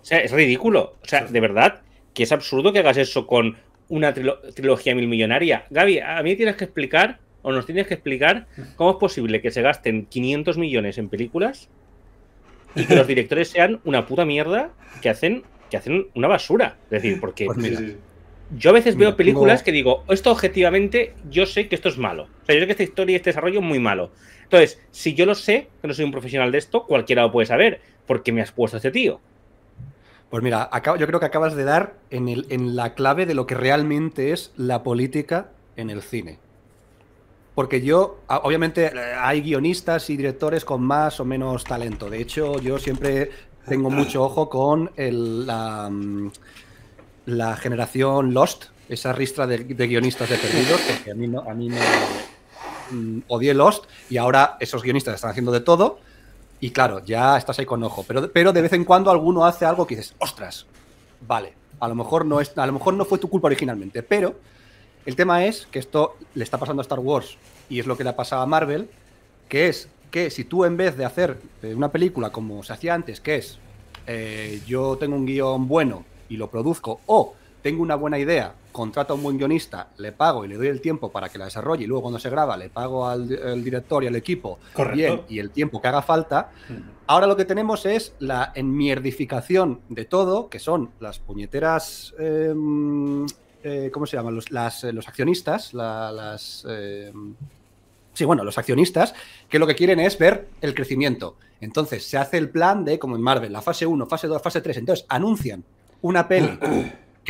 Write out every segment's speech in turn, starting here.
O sea, es ridículo. O sea, de verdad, que es absurdo que hagas eso con una trilogía mil millonaria. Gaby, a mí tienes que explicar, o nos tienes que explicar, cómo es posible que se gasten 500 millones en películas y que los directores sean una puta mierda que hacen, que hacen una basura. Es decir, porque pues yo a veces veo películas que digo, esto objetivamente yo sé que esto es malo. O sea, yo sé que esta historia y este desarrollo es muy malo. Entonces, si yo lo sé, que no soy un profesional de esto, cualquiera lo puede saber, ¿por qué me has puesto a este tío. Pues mira, yo creo que acabas de dar en, la clave de lo que realmente es la política en el cine. Porque yo, obviamente, eh, hay guionistas y directores con más o menos talento. De hecho, yo siempre tengo mucho ojo con mm, la, generación Lost, esa ristra de, guionistas de perdidos, porque a mí, no, a mí me, mm, odié Lost y ahora esos guionistas están haciendo de todo y claro, ya estás ahí con ojo. Pero, pero de vez en cuando alguno hace algo que dices, ostras, vale, a lo mejor no, es, a lo mejor no fue tu culpa originalmente. Pero el tema es que esto le está pasando a Star Wars y es lo que le ha pasado a Marvel, que es que si tú en vez de hacer eh, una película como se hacía antes, que es eh, yo tengo un guión bueno y lo produzco, o tengo una buena idea, contrato a un buen guionista, le pago y le doy el tiempo para que la desarrolle y luego cuando se graba le pago al, director y al equipo bien y el tiempo que haga falta. Ahora lo que tenemos es la enmierdificación de todo, que son las puñeteras... Em, eh, ¿Cómo se llaman? Los, eh, accionistas, las... Em, sí, bueno, los accionistas, que lo que quieren es ver el crecimiento. Entonces se hace el plan de, como en Marvel, la fase 1, fase 2, fase 3. Entonces anuncian una peli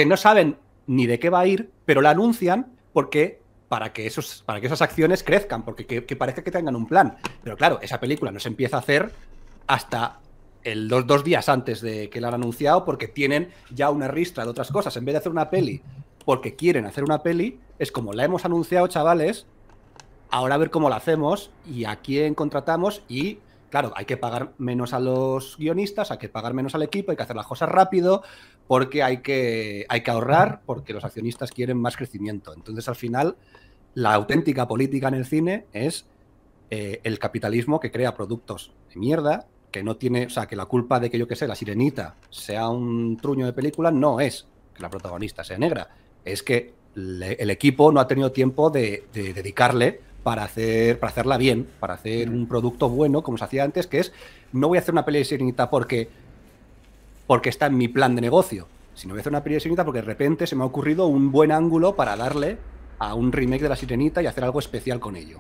que no saben ni de qué va a ir, pero la anuncian porque para que, para que esas acciones crezcan, porque parece que tengan un plan. Pero claro, esa película no se empieza a hacer hasta el dos, dos, días antes de que la han anunciado, porque tienen ya una ristra de otras cosas. En vez de hacer una peli, porque quieren hacer una peli, es como la hemos anunciado, chavales, ahora a ver cómo la hacemos y a quién contratamos y Claro, hay que pagar menos a los guionistas, hay que pagar menos al equipo, hay que hacer las cosas rápido, porque hay que, hay que ahorrar, porque los accionistas quieren más crecimiento. Entonces, al final, la auténtica política en el cine es eh, el capitalismo que crea productos de mierda, que no tiene, o sea, que la culpa de que yo que sé, la sirenita sea un truño de película, no es que la protagonista sea negra, es que el equipo no ha tenido tiempo de, de dedicarle para, hacer, para hacerla bien, para hacer un producto bueno, como se hacía antes, que es, no voy a hacer una pelea de sirenita porque, porque está en mi plan de negocio, sino voy a hacer una pelea de sirenita porque de repente se me ha ocurrido un buen ángulo para darle a un remake de la sirenita y hacer algo especial con ello.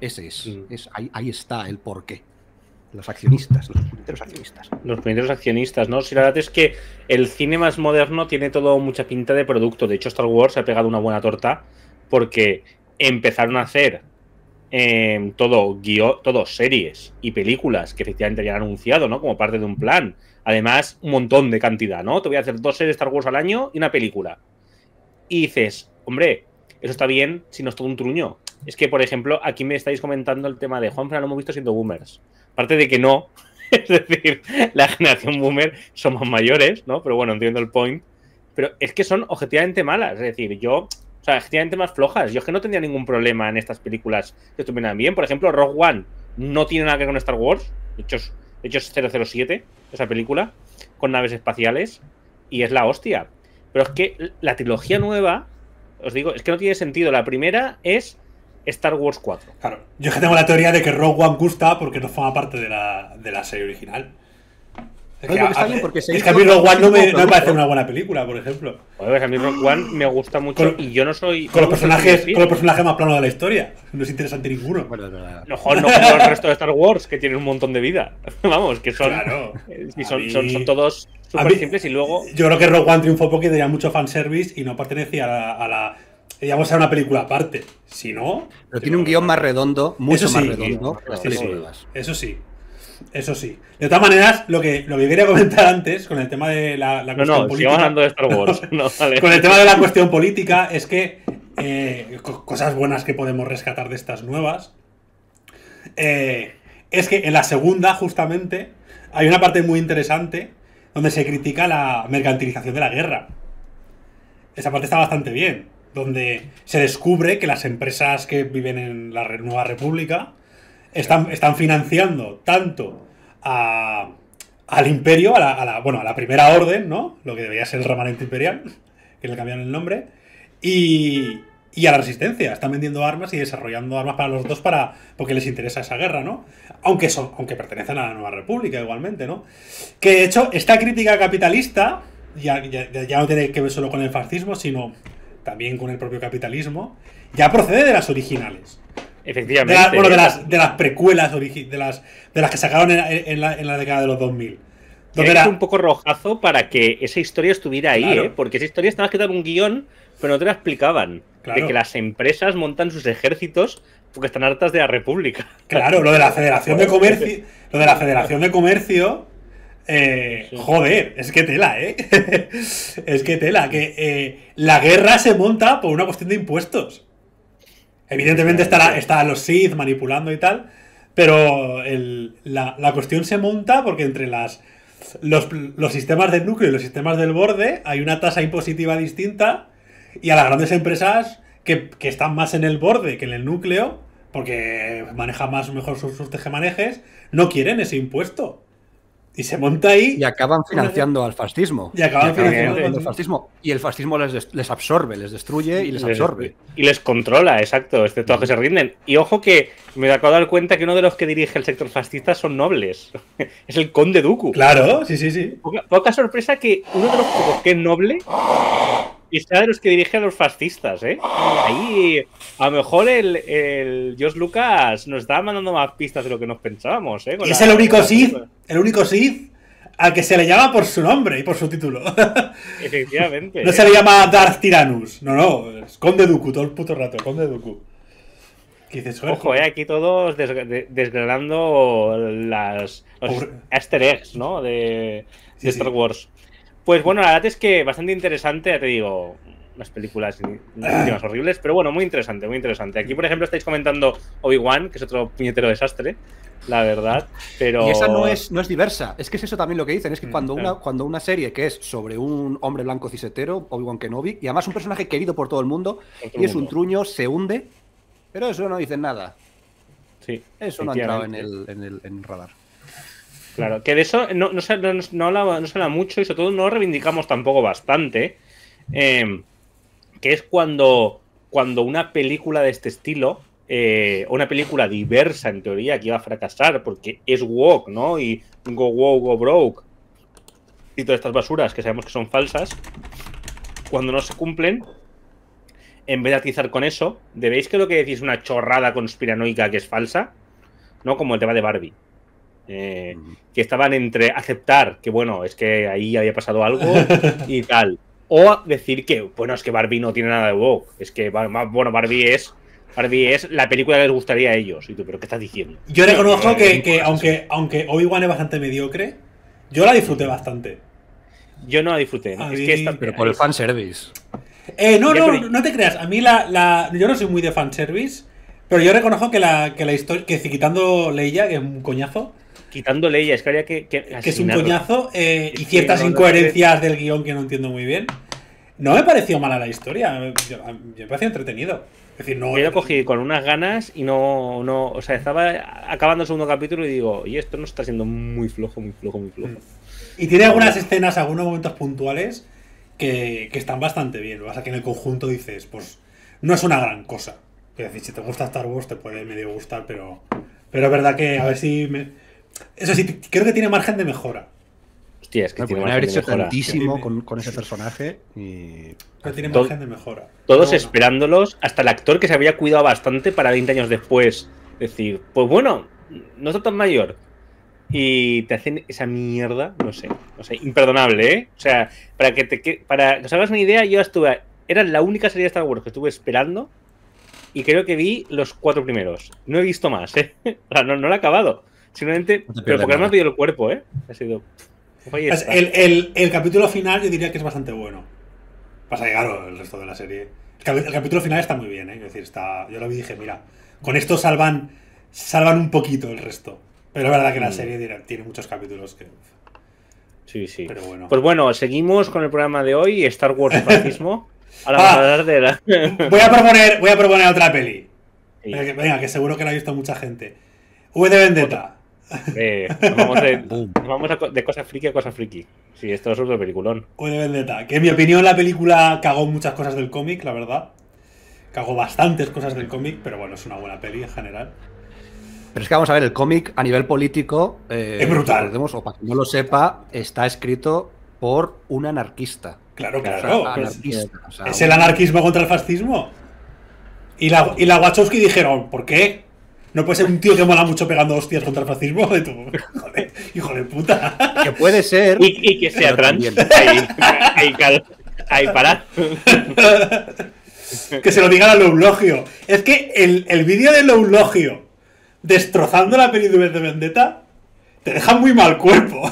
Ese es, mm. ahí, está el porqué los accionistas, los primeros accionistas. Los primeros accionistas, ¿no? Si la verdad es que el cine más moderno tiene todo mucha pinta de producto. De hecho, Star Wars ha pegado una buena torta porque empezaron a hacer eh, todo, todo series y películas que efectivamente han anunciado, ¿no? Como parte de un plan. Además, un montón de cantidad, ¿no? Te voy a hacer dos series de Star Wars al año y una película. Y dices, hombre, eso está bien si no es todo un truño. Es que, por ejemplo, aquí me estáis comentando el tema de pero no hemos visto siendo boomers. parte de que no, es decir, la generación boomer somos mayores, ¿no? Pero bueno, entiendo el point. Pero es que son objetivamente malas. Es decir, yo o sea, efectivamente más flojas. Yo es que no tenía ningún problema en estas películas que estuvieran bien. Por ejemplo, Rogue One no tiene nada que ver con Star Wars. De hecho, es, 007, esa película, con naves espaciales. Y es la hostia. Pero es que la trilogía nueva, os digo, es que no tiene sentido. La primera es Star Wars 4. Claro. Yo es que tengo la teoría de que Rogue One gusta porque no forma parte de la, de la serie original es que a mí Rogue One no me, parece una buena película, por ejemplo. Pues a mí Rogue One me gusta mucho y yo no soy. Con los, personajes, con más planos de la historia. No es interesante ninguno. Bueno, no, no, no el resto de Star Wars, que tienen un montón de vida. Vamos, que son. Eh, y son, todos súper simples y luego. Yo creo que Rogue One triunfó porque tenía mucho fanservice y no pertenecía a la, digamos, una película aparte. Si no. Pero tiene un guión más redondo, mucho más redondo. sí, eso sí eso sí. De todas maneras, lo que, lo quería comentar antes con el tema de la, cuestión política. Con el tema de la cuestión política, es que eh, cosas buenas que podemos rescatar de estas nuevas. Eh, es que en la segunda, justamente, hay una parte muy interesante donde se critica la mercantilización de la guerra. Esa parte está bastante bien. Donde se descubre que las empresas que viven en la Nueva República están, financiando tanto a, al imperio, a la, bueno, a la primera orden, ¿no? Lo que debería ser el remanente imperial, que le cambiaron el nombre, y, a la resistencia. Están vendiendo armas y desarrollando armas para los dos para, porque les interesa esa guerra, ¿no? Aunque, son, aunque pertenecen a la Nueva República igualmente, ¿no? Que de hecho, esta crítica capitalista ya, ya, ya no tiene que ver solo con el fascismo, sino también con el propio capitalismo, ya procede de las originales. Efectivamente. De de ¿eh? las, de las precuelas de las, que sacaron en, la, década de los 2000. Donde era... un poco rojazo para que esa historia estuviera ahí, ¿eh? Porque esa historia estaba quedando un guión, pero no te la explicaban. De que las empresas montan sus ejércitos porque están hartas de la República. Claro, lo de la Federación de Comercio. Lo de la Federación de Comercio. Eh, joder, es que tela, ¿eh? es que tela, que eh, la guerra se monta por una cuestión de impuestos. Evidentemente estará, está los Sith manipulando y tal, pero la, cuestión se monta porque entre las, los, sistemas del núcleo y los sistemas del borde hay una tasa impositiva distinta y a las grandes empresas que, están más en el borde que en el núcleo, porque manejan más mejor sus, sus tejemanejes, no quieren ese impuesto. Y se monta ahí. Y acaban financiando al fascismo. Y acaban, financiando al fascismo. Y el fascismo les, les, absorbe, les destruye y les, absorbe. Y les controla, exacto, excepto a que se rinden. Y ojo que me acabo de dar cuenta que uno de los que dirige el sector fascista son nobles. es el conde Duku. Claro, sí, sí, sí. Poca, sorpresa que uno de los que es noble y será este de los que dirige a los fascistas, ¿eh? Ahí, a lo mejor el, el Lucas nos está mandando más pistas de lo que nos pensábamos, ¿eh? es el único Sith, el único Sith al que se le llama por su nombre y por su título. Efectivamente. no se le llama Darth Tyrannus, no, no, es Conde Dooku todo el puto rato, Conde Dooku. Ojo, eh, aquí todos desgranando las, los ¿no? De, Star Wars. Pues bueno, la verdad es que bastante interesante, ya te digo, las películas horribles, pero bueno, muy interesante, muy interesante. Aquí, por ejemplo, estáis comentando Obi-Wan, que es otro puñetero desastre, la verdad, pero... Y esa no es, no es diversa, es que es eso también lo que dicen, es que mm, cuando, una, cuando una serie que es sobre un hombre blanco cisetero, Obi-Wan Kenobi, y además un personaje querido por todo el mundo, y es un truño, se hunde, pero eso no dice nada. Sí. Eso no ha entrado en el, en el, en el radar. Claro, que de eso no, se, habla, mucho y sobre todo no reivindicamos tampoco bastante, eh, que es cuando, cuando una película de este estilo, eh, una película diversa en teoría que iba a fracasar porque es woke, ¿no? Y go woke, go broke y todas estas basuras que sabemos que son falsas, cuando no se cumplen, en vez de atizar con eso, ¿debéis que lo que decís es una chorrada conspiranoica que es falsa? ¿No? Como el tema de Barbie. Eh, que estaban entre aceptar que, bueno, es que ahí había pasado algo y tal. O decir que, bueno, es que Barbie no tiene nada de woke. Es que, bueno, Barbie es Barbie es la película que les gustaría a ellos. Y tú, ¿pero qué estás diciendo? Yo reconozco que, aunque, aunque Obi-Wan es bastante mediocre, yo la disfruté bastante. Yo no la disfruté. Es Pero por el fanservice. Eh, no, no, no, te creas. A mí la, Yo no soy muy de fanservice, pero yo reconozco que la, que historia... Que quitando Leia, que es un coñazo, Quitándole quitando es que había que. Que, es un coñazo eh, y ciertas incoherencias del guión que no entiendo muy bien. No me pareció mala la historia, me pareció entretenido. Es decir, no. Yo lo cogí con unas ganas y no, no. O sea, estaba acabando el segundo capítulo y digo, y esto no está siendo muy flojo, muy flojo, muy flojo. Mm. Y tiene algunas escenas, algunos momentos puntuales que, que están bastante bien. o sea pasa que en el conjunto dices, pues no es una gran cosa. Es decir, si te gusta Star Wars, te puede medio gustar, pero. Pero es verdad que a ver si. Me, eso sí, creo que tiene margen de mejora. Hostia, es que tiene margen haber hecho con, ese personaje y... tiene margen de mejora. Todos esperándolos, hasta el actor que se había cuidado bastante para 20 años después decir, pues bueno, no está tan mayor. Y te hacen esa mierda, no sé, no sé, imperdonable, ¿eh? O sea, para que te para que os hagas una idea, yo estuve, era la única serie de Star Wars que estuve esperando y creo que vi los cuatro primeros. No he visto más, ¿eh? no, no lo he acabado. Simplemente, pero porque además el cuerpo, ¿eh? Ha sido. Pues el, el, el, capítulo final yo diría que es bastante bueno. Pasa llegar el resto de la serie. El, capítulo final está muy bien, ¿eh? yo lo vi dije, mira, con esto salvan, salvan un poquito el resto. Pero es verdad que la mm. serie tiene muchos capítulos que. Sí, sí. Pero bueno. Pues bueno, seguimos con el programa de hoy, Star Wars Fascismo. Ah. de voy, a proponer, voy a proponer otra peli. Venga, que seguro que la ha visto mucha gente. V de Vendetta vamos, de, cosas cosa friki a cosa friki. Sí, esto es otro peliculón. de Vendetta, que en mi opinión la película cagó muchas cosas del cómic, la verdad. Cagó bastantes cosas del cómic, pero bueno, es una buena peli en general. Pero es que vamos a ver, el cómic a nivel político. Eh, es brutal. o para que no lo sepa, está escrito por un anarquista. Claro, claro. Pues, es, el anarquismo contra el fascismo. Y y la Wachowski dijeron, ¿por qué? No puede ser un tío que mola mucho pegando hostias contra el fascismo. De tu... hijo de puta. Que puede ser. Y, que sea trans. Ahí, para. que se lo digan a Loulogio. Es que el, vídeo de Loulogio destrozando la película de Vendetta te deja muy mal cuerpo.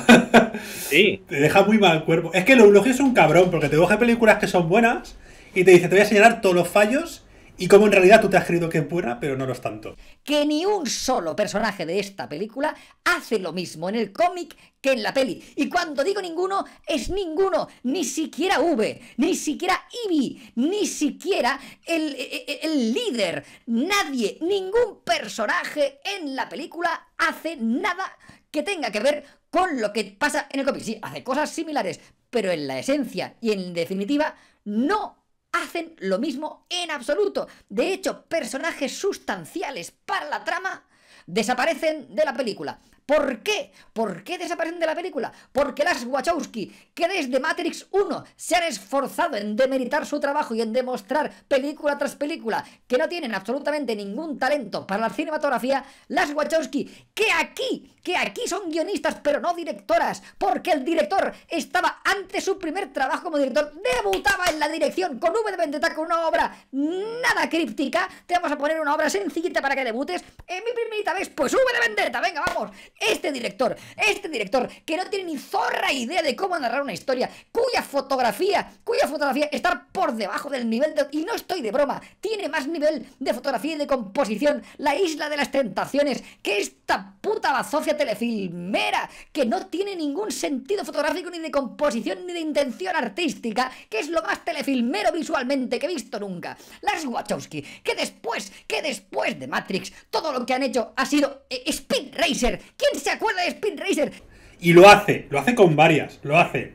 Sí. Te deja muy mal cuerpo. Es que Loulogio es un cabrón porque te coge películas que son buenas y te dice, te voy a señalar todos los fallos y como en realidad tú te has creído que es pura, pero no lo es tanto. Que ni un solo personaje de esta película hace lo mismo en el cómic que en la peli. Y cuando digo ninguno, es ninguno. Ni siquiera V, ni siquiera Ivy, ni siquiera el, e, e, e, el líder. Nadie, ningún personaje en la película hace nada que tenga que ver con lo que pasa en el cómic. Sí, hace cosas similares, pero en la esencia y en definitiva no hacen lo mismo en absoluto. De hecho, personajes sustanciales para la trama desaparecen de la película. ¿Por qué? ¿Por qué desaparecen de la película? Porque las Wachowski, que desde Matrix 1 se han esforzado en demeritar su trabajo y en demostrar película tras película que no tienen absolutamente ningún talento para la cinematografía, las Wachowski, que aquí, que aquí son guionistas pero no directoras, porque el director estaba ante su primer trabajo como director, debutaba en la dirección con V de Vendetta con una obra nada críptica, te vamos a poner una obra sencillita para que debutes, en mi primerita vez, pues V de Vendetta, venga, vamos, este director, este director que no tiene ni zorra idea de cómo narrar una historia, cuya fotografía, cuya fotografía está por debajo del nivel de... Y no estoy de broma, tiene más nivel de fotografía y de composición la isla de las tentaciones que esta puta bazofia telefilmera que no tiene ningún sentido fotográfico ni de composición ni de intención artística, que es lo más telefilmero visualmente que he visto nunca. Las Wachowski, que después, que después de Matrix, todo lo que han hecho ha sido eh, Speed Racer se acuerda de Spin Racer? Y lo hace, lo hace con varias, lo hace.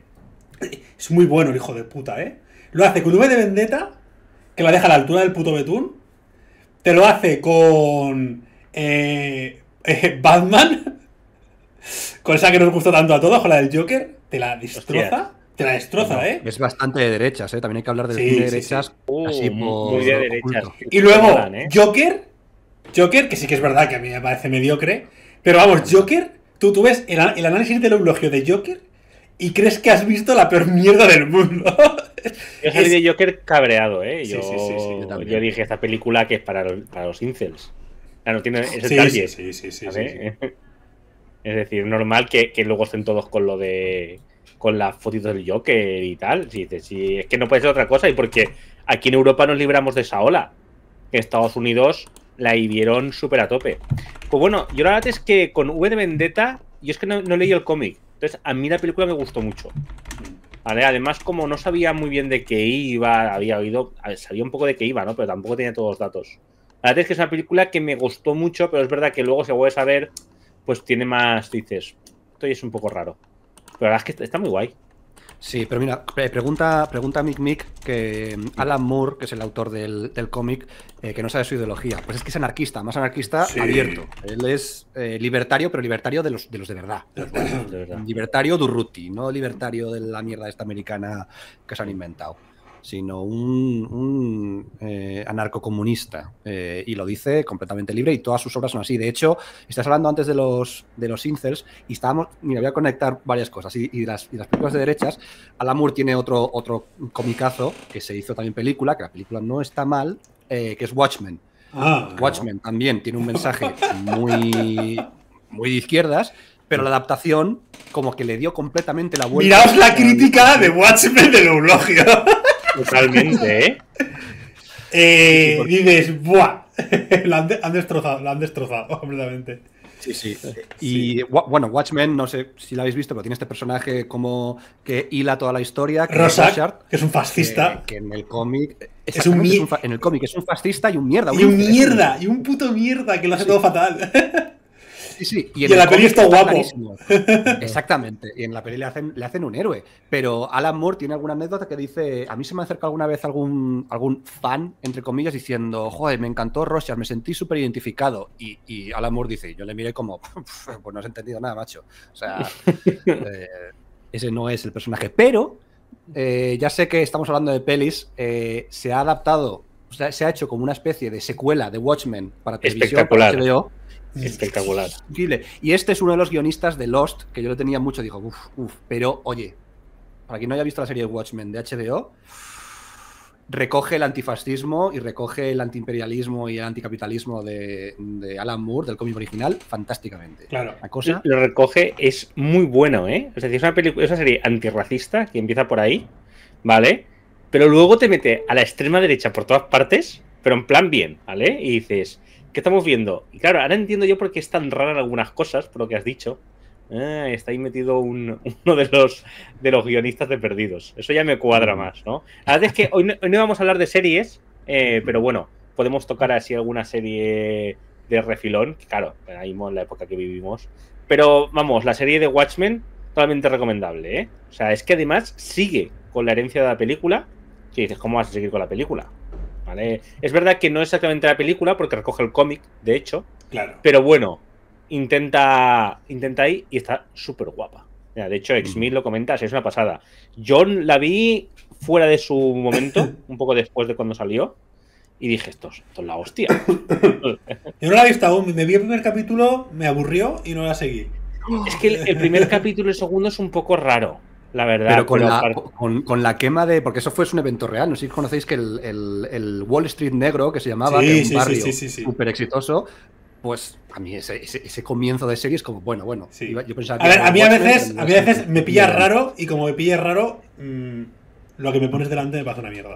Es muy bueno el hijo de puta, ¿eh? Lo hace con V de Vendetta, que la deja a la altura del puto Betún. Te lo hace con. Eh, eh Batman. Con esa que nos gustó tanto a todos, con la del Joker. Te la destroza. Te la destroza, ¿eh? Es bastante de derechas, ¿eh? También hay que hablar de, derechas. muy de derechas. Y luego, ¿eh? Joker. Joker, que sí que es verdad que a mí me parece mediocre pero vamos, Joker, tú, tú ves el, el análisis del eulogio de Joker y crees que has visto la peor mierda del mundo. Es el de Joker cabreado, ¿eh? Yo, yo, dije, esta película que es para, los, para los incels. no tiene Sí, Es decir, normal que, luego estén todos con lo de... con las fotitos del Joker y tal. Si es que no puede ser otra cosa. Y porque aquí en Europa nos libramos de esa ola. Estados Unidos la hirieron súper a tope. Pues bueno, yo la verdad es que con V de Vendetta, yo es que no, leí el cómic. Entonces, a mí la película me gustó mucho. Además, como no sabía muy bien de qué iba, había oído, sabía un poco de qué iba, ¿no? Pero tampoco tenía todos los datos. La verdad es que es una película que me gustó mucho, pero es verdad que luego, si vuelve a ver, pues tiene más, dices, esto es un poco raro. Pero la verdad es que está muy guay. Sí, pero mira, pregunta, pregunta a Mick Mick que mm, Alan Moore, que es el autor del, del cómic, eh, que no sabe su ideología. Pues es que es anarquista, más anarquista abierto. Él es eh, libertario, pero libertario de los de, los verdad. De verdad. Libertario Durruti, no libertario de la mierda esta americana que se han inventado sino un, anarco comunista eh, anarcocomunista. Eh, y lo dice completamente libre y todas sus obras son así. De hecho, estás hablando antes de los, de los incels y estábamos, mira, voy a conectar varias cosas. Y, las, películas de derechas, Alan tiene otro, otro comicazo que se hizo también película, que la película no está mal, eh, que es Watchmen. Ah, Watchmen también tiene un mensaje muy, muy de izquierdas, pero la adaptación como que le dio completamente la vuelta. Miraos la crítica de Watchmen del eulogio. Totalmente, ¿eh? eh dices, ¡buah! la, han, destrozado, la han destrozado completamente. Sí, sí. Y bueno, Watchmen, no sé si lo habéis visto, pero tiene este personaje como que hila toda la historia. Que es que es un fascista. Que, en el cómic. Es un, En el cómic es un fascista y un mierda. y un mierda, y un puto mierda que lo hace todo fatal. Sí, sí. Y, en, la peli está guapo. Exactamente. Y en la peli le hacen, le hacen un héroe. Pero Alan Moore tiene alguna anécdota que dice: A mí se me acerca alguna vez algún, algún fan, entre comillas, diciendo: Joder, me encantó Rochas, me sentí súper identificado. Y, y, Alan Moore dice: Yo le miré como, pues no has entendido nada, macho. O sea, eh, ese no es el personaje. Pero eh, ya sé que estamos hablando de pelis, eh, se ha adaptado, se ha hecho como una especie de secuela de Watchmen para televisión, Para HBO, espectacular. Y este es uno de los guionistas de Lost, que yo lo tenía mucho, dijo. uff, uff, pero oye, para quien no haya visto la serie de Watchmen de HBO, recoge el antifascismo y recoge el antiimperialismo y el anticapitalismo de, Alan Moore, del cómic original, fantásticamente. Claro. La cosa... Lo recoge, es muy bueno, ¿eh? Es decir, una, es una serie antirracista que empieza por ahí, ¿vale? Pero luego te mete a la extrema derecha por todas partes, pero en plan bien, ¿vale? Y dices, que estamos viendo? Y claro, ahora entiendo yo por qué es tan rara algunas cosas, por lo que has dicho. Ah, está ahí metido uno de los, de los guionistas de Perdidos. Eso ya me cuadra mm. más, ¿no? La verdad es que hoy no, vamos a hablar de series, eh, pero bueno, podemos tocar así alguna serie de refilón, claro, ahí en la época que vivimos. Pero vamos, la serie de Watchmen, totalmente recomendable, ¿eh? O sea, es que además sigue con la herencia de la película, que dices, ¿cómo vas a seguir con la película? Es verdad que no es exactamente la película porque recoge el cómic, de hecho. Pero bueno, intenta, intenta ahí y está súper guapa. de hecho, mm. X-Mil lo comentas, es una pasada. Yo la vi fuera de su momento, un poco después de cuando salió, y dije, esto, esto es la hostia. Yo no la he visto aún, me vi el primer capítulo, me aburrió y no la seguí. Es que el, el primer capítulo y el segundo es un poco raro la verdad. Pero con, la, quema de. Porque eso fue un evento real. No sé si conocéis que el, Wall Street negro, que se llamaba, sí, un barrio súper exitoso, pues a mí ese, comienzo de serie es como, bueno, bueno. yo pensaba a, ver, a mí a veces, a veces me pilla raro y como me pilla raro, mm, lo que me pones delante me pasa una mierda.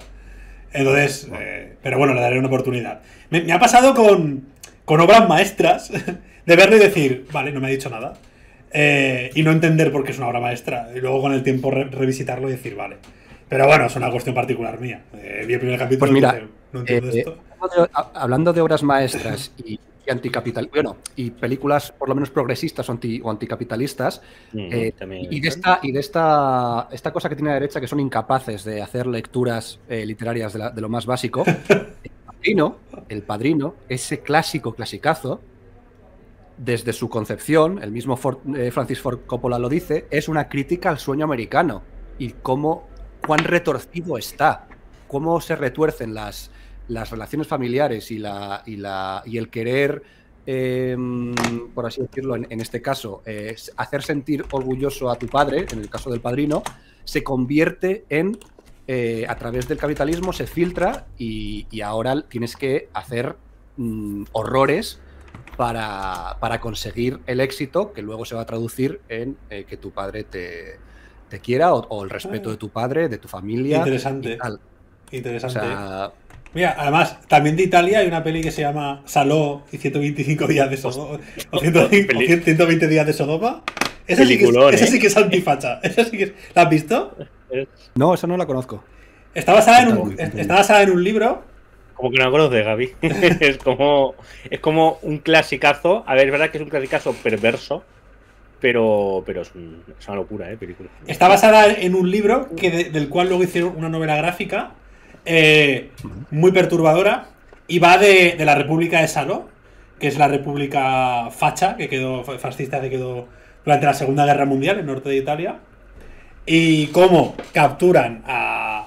Entonces, eh, pero bueno, le daré una oportunidad. Me, me ha pasado con, con obras maestras de verlo y decir, vale, no me ha dicho nada. Eh, y no entender por qué es una obra maestra. Y luego con el tiempo revisitarlo y decir, vale. Pero bueno, es una cuestión particular mía. Eh, vi el primer capítulo pues no entiendo eh, esto. Hablando de obras maestras y, bueno, y películas por lo menos progresistas o, anticapitalistas, mm, y de esta, y de esta, esta cosa que tiene la derecha que son incapaces de hacer lecturas literarias de, lo más básico, el padrino, el padrino, ese clásico clasicazo, desde su concepción, el mismo eh, Francis Ford Coppola lo dice, es una crítica al sueño americano y cómo, cuán retorcido está, cómo se retuercen las, las relaciones familiares y, la, y, la, y el querer, em, por así decirlo, en, este caso, eh, hacer sentir orgulloso a tu padre, en el caso del padrino, se convierte en, eh, a través del capitalismo, se filtra y, ahora tienes que hacer mm, horrores para, conseguir el éxito que luego se va a traducir en eh, que tu padre te, te quiera o, el respeto ah. de tu padre, de tu familia. Interesante. Interesante. Mira, además, también de Italia hay una peli que se llama Saló y 125 días de Sodoma. O, 120 días de Sodoma. Esa sí, que es, ¿eh? antifacha. ¿La has visto? No, esa no la conozco. estaba en un, está basada en un libro como que no de Gaby. es, como, es como un clasicazo. A ver, es verdad que es un clasicazo perverso, pero, pero es, una locura, ¿eh? Película. Está basada en un libro que del cual luego hicieron una novela gráfica eh, muy perturbadora y va de, la República de Saló, que es la República facha, que quedó fascista, que quedó durante la Segunda Guerra Mundial en el norte de Italia. Y cómo capturan a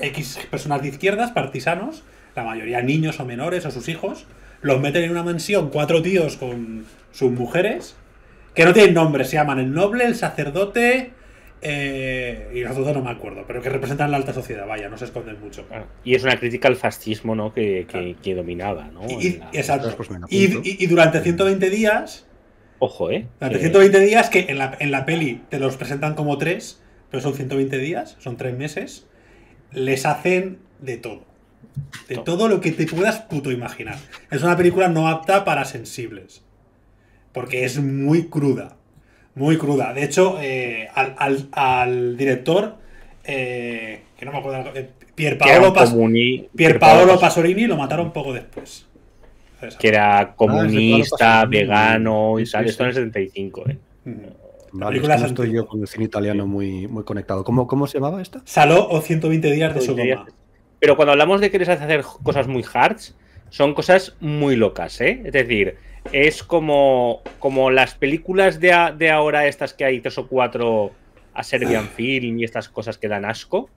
X personas de izquierdas, partisanos, la mayoría niños o menores o sus hijos, los meten en una mansión cuatro tíos con sus mujeres, que no tienen nombre, se llaman el noble, el sacerdote, eh, y los otros no me acuerdo, pero que representan la alta sociedad, vaya, no se esconden mucho. y es una crítica al fascismo ¿no? que, dominaba, ¿no? Y, Exacto. Pues y, durante 120 días. Ojo, ¿eh? Durante 120 días, que en la, en la peli te los presentan como tres, pero son 120 días, son tres meses, les hacen de todo. De todo lo que te puedas puto imaginar. Es una película no apta para sensibles. Porque es muy cruda. Muy cruda. De hecho, eh, al, director, eh, que no me acuerdo, eh, Pierpaolo, Pier Paolo Pasolini lo mataron poco después. Que era ah, comunista, vegano y salió Esto en el 75, mm. estoy yo con el cine italiano muy, muy conectado. ¿Cómo, ¿Cómo se llamaba esta? Saló o 120 días de su Sodoma. Pero cuando hablamos de que les hace hacer cosas muy hard, son cosas muy locas, ¿eh? Es decir, es como, como las películas de, ahora, estas que hay tres o cuatro a Serbian ah. Film y estas cosas que dan asco.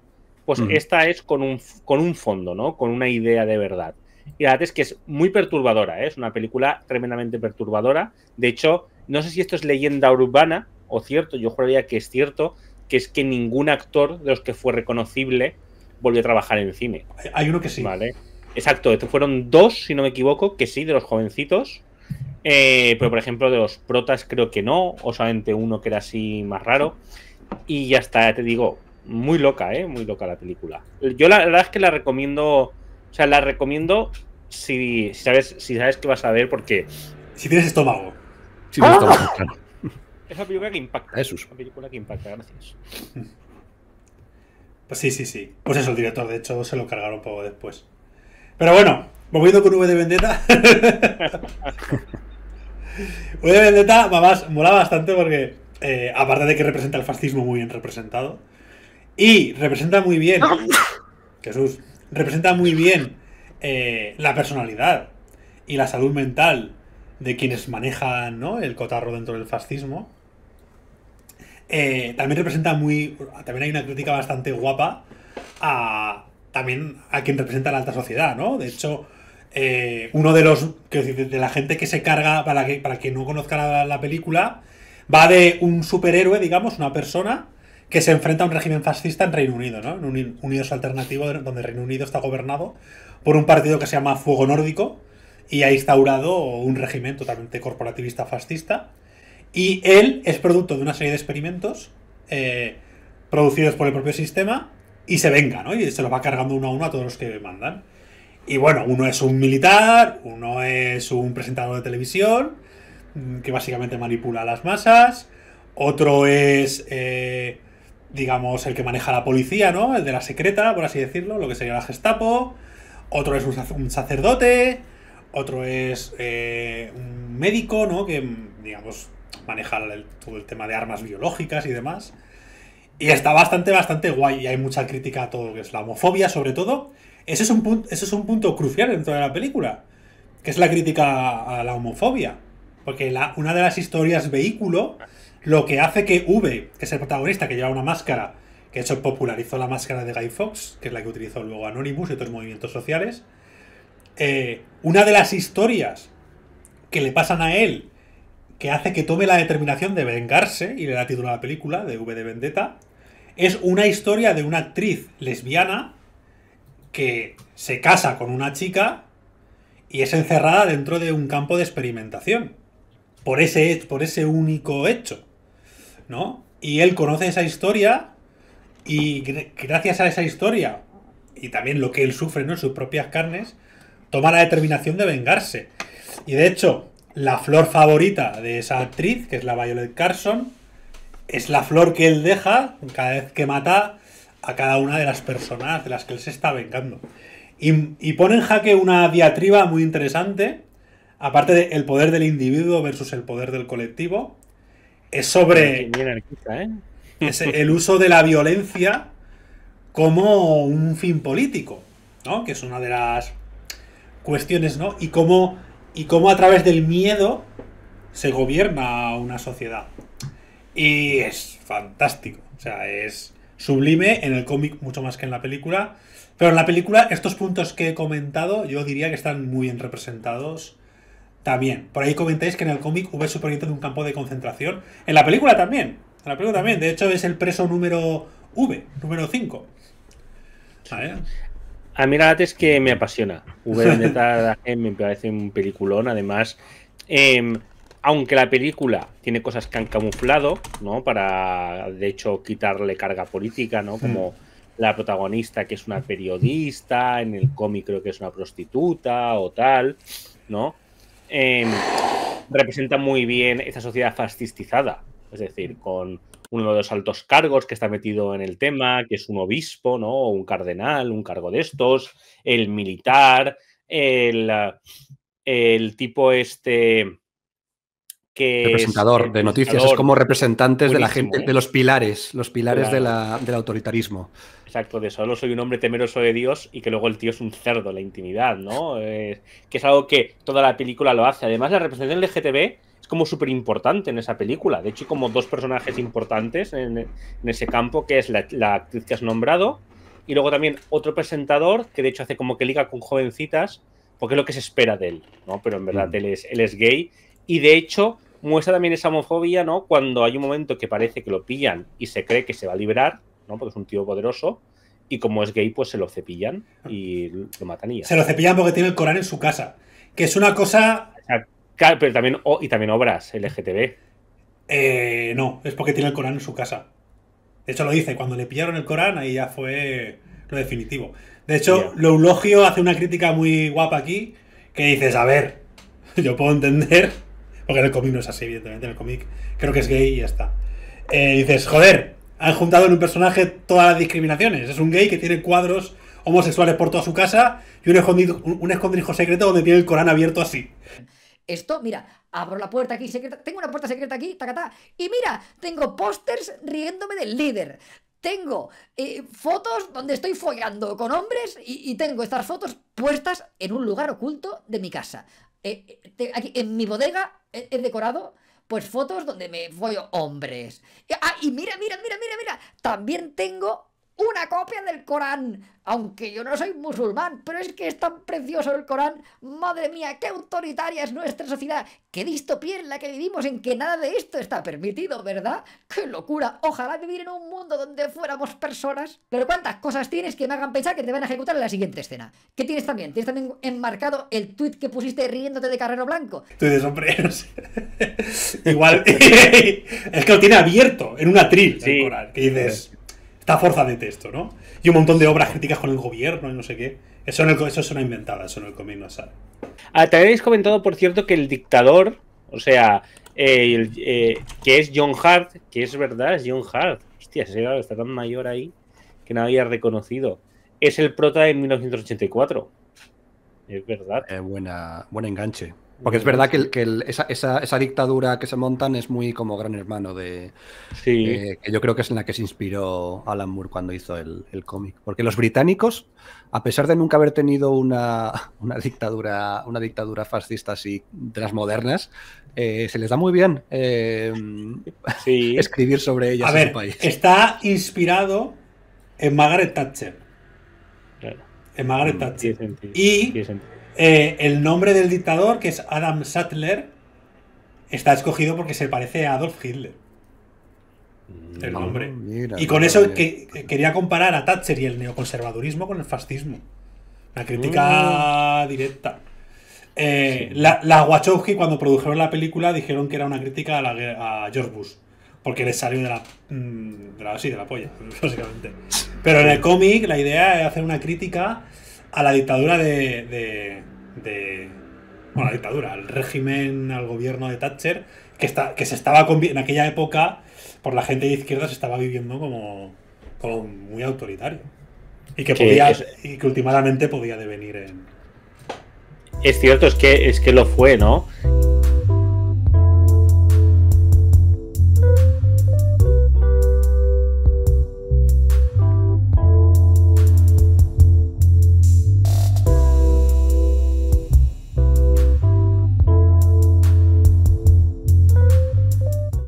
Pues mm. esta es con un, con un fondo, ¿no? Con una idea de verdad. Y la verdad es que es muy perturbadora, ¿eh? es una película tremendamente perturbadora. De hecho, no sé si esto es leyenda urbana o cierto, yo juraría que es cierto, que es que ningún actor de los que fue reconocible volvió a trabajar en cine. Hay uno que sí. Vale. Exacto, estos fueron dos, si no me equivoco, que sí, de los jovencitos. Eh, pero por ejemplo, de los protas creo que no, o solamente uno que era así más raro. Y ya está, te digo, muy loca, ¿eh? Muy loca la película. Yo la, verdad es que la recomiendo, o sea, la recomiendo si, sabes, si sabes que vas a ver, porque... Si tienes estómago. Si ¡Ah! Es una película que impacta. Es una película que impacta, gracias. sí, sí, sí. Pues eso, el director, de hecho, se lo cargaron poco después. Pero bueno, moviendo con V de Vendetta. v de Vendetta mamás, mola bastante porque, eh, aparte de que representa el fascismo muy bien representado, y representa muy bien. Jesús, representa muy bien eh, la personalidad y la salud mental de quienes manejan ¿no? el cotarro dentro del fascismo. Eh, también representa muy. También hay una crítica bastante guapa a. También a quien representa la alta sociedad, De hecho, eh, uno de los. de la gente que se carga, para que, para quien no conozca la, película, va de un superhéroe, digamos, una persona, que se enfrenta a un régimen fascista en Reino Unido, En un Unidos alternativo, donde Reino Unido está gobernado por un partido que se llama Fuego Nórdico y ha instaurado un régimen totalmente corporativista fascista y él es producto de una serie de experimentos eh, producidos por el propio sistema y se venga, ¿no? Y se lo va cargando uno a uno a todos los que mandan. Y bueno, uno es un militar, uno es un presentador de televisión, mm, que básicamente manipula a las masas, otro es, eh, digamos, el que maneja la policía, ¿no? El de la secreta, por así decirlo, lo que sería la Gestapo, otro es un sacerdote, otro es eh, un médico, ¿no? Que, mm, digamos, Manejar todo el tema de armas biológicas y demás. Y está bastante, bastante guay. Y hay mucha crítica a todo lo que es la homofobia, sobre todo. Ese es un, punto, es un punto crucial dentro de la película, que es la crítica a la homofobia. Porque una de las historias vehículo, lo que hace que V, que es el protagonista que lleva una máscara, que de hecho popularizó la máscara de Guy Fox, que es la que utilizó luego Anonymous y otros movimientos sociales, eh, una de las historias que le pasan a él que hace que tome la determinación de vengarse, y le da título a la película, de V de Vendetta, es una historia de una actriz lesbiana que se casa con una chica y es encerrada dentro de un campo de experimentación. Por ese, por ese único hecho. ¿No? Y él conoce esa historia y gracias a esa historia y también lo que él sufre en sus propias carnes, toma la determinación de vengarse. Y de hecho, la flor favorita de esa actriz, que es la Violet Carson, es la flor que él deja cada vez que mata a cada una de las personas de las que él se está vengando. Y, y pone en jaque una diatriba muy interesante, aparte del poder del individuo versus el poder del colectivo, es sobre ¿eh? es el uso de la violencia como un fin político, ¿no? que es una de las cuestiones, ¿no? Y cómo y cómo a través del miedo se gobierna una sociedad. Y es fantástico. O sea, es sublime en el cómic mucho más que en la película. Pero en la película, estos puntos que he comentado, yo diría que están muy bien representados también. Por ahí comentáis que en el cómic V es superviviente de un campo de concentración. En la película también. En la película también. De hecho, es el preso número V, número 5. ¿Vale? A mí la verdad es que me apasiona. V me parece un peliculón. Además, em, aunque la película tiene cosas que han camuflado, ¿no? Para, de hecho, quitarle carga política, ¿no? Como la protagonista que es una periodista, en el cómic creo que es una prostituta o tal, ¿no? Em, representa muy bien esa sociedad fascistizada, es decir, con uno de los altos cargos que está metido en el tema, que es un obispo, ¿no? un cardenal, un cargo de estos, el militar, el, tipo este que representador de noticias, es como representantes de la gente, ¿eh? de los pilares, los pilares del autoritarismo. Exacto, de solo soy un hombre temeroso de Dios y que luego el tío es un cerdo, la intimidad, ¿no? Eh, que es algo que toda la película lo hace. Además, la representación LGTB como súper importante en esa película. De hecho, hay como dos personajes importantes en, ese campo, que es la, actriz que has nombrado, y luego también otro presentador que de hecho hace como que liga con jovencitas, porque es lo que se espera de él, ¿no? Pero en verdad mm. él, es, él es gay. Y de hecho, muestra también esa homofobia, ¿no? Cuando hay un momento que parece que lo pillan y se cree que se va a liberar, ¿no? Porque es un tío poderoso. Y como es gay, pues se lo cepillan y lo matan Se lo cepillan porque tiene el Corán en su casa. Que es una cosa pero también, y también obras LGTB. Eh, no, es porque tiene el Corán en su casa. De hecho, lo dice, cuando le pillaron el Corán, ahí ya fue lo definitivo. De hecho, lo elogio hace una crítica muy guapa aquí, que dices, a ver, yo puedo entender, porque en el cómic no es así, evidentemente, en el cómic creo que es gay y ya está. Eh, dices, joder, han juntado en un personaje todas las discriminaciones. Es un gay que tiene cuadros homosexuales por toda su casa y un un escondrijo secreto donde tiene el Corán abierto así. Esto, mira, abro la puerta aquí secreta, tengo una puerta secreta aquí, tacatá, y mira, tengo pósters riéndome del líder. Tengo eh, fotos donde estoy follando con hombres y, tengo estas fotos puestas en un lugar oculto de mi casa. Eh, eh, aquí en mi bodega he decorado pues fotos donde me follo hombres. Ah, y mira, mira, mira, mira, mira. También tengo una copia del Corán. Aunque yo no soy musulmán, pero es que es tan precioso el Corán. Madre mía, qué autoritaria es nuestra sociedad. Qué distopía en la que vivimos en que nada de esto está permitido, ¿verdad? Qué locura. Ojalá vivir en un mundo donde fuéramos personas. Pero cuántas cosas tienes que me hagan pensar que te van a ejecutar en la siguiente escena. ¿Qué tienes también? Tienes también enmarcado el tweet que pusiste riéndote de Carrero Blanco. Tú dices, hombre, igual es que lo tiene abierto en una atril, el Corán. dices la fuerza de texto, ¿no? Y un montón de obras críticas con el gobierno y no sé qué. Eso, eso es una inventada, eso el cómic Ah, te habéis comentado, por cierto, que el dictador, o sea, eh, eh, que es John Hart, que es verdad, es John Hart. Hostia, ese está tan mayor ahí que no había reconocido. Es el prota de 1984. Es verdad. Eh, buena, buen enganche. Porque es verdad que, esa, dictadura que se montan es muy como gran hermano de... Sí. que yo creo que es en la que se inspiró Alan Moore cuando hizo el, cómic. Porque los británicos, a pesar de nunca haber tenido una, dictadura, una dictadura fascista así de las modernas, eh, se les da muy bien eh, escribir sobre ellas a ver, Está inspirado en Margaret Thatcher. Claro. En Margaret mm, Thatcher. y... Eh, el nombre del dictador, que es Adam Sattler, está escogido porque se parece a Adolf Hitler. Mm, el nombre. y con eso quería comparar a Thatcher y el neoconservadurismo con el fascismo. Una crítica mm. directa. Eh, la, Wachowski, cuando produjeron la película, dijeron que era una crítica a, George Bush. Porque le salió de la, mm, de Sí, de la polla, básicamente. Pero en el cómic, la idea es hacer una crítica a la dictadura de, de bueno, la dictadura, al régimen, al gobierno de Thatcher, que, está, que se estaba en aquella época, por la gente de izquierda se estaba viviendo como, como muy autoritario. Y que, podía, y que últimamente podía devenir Es cierto, es que, es que lo fue, ¿no?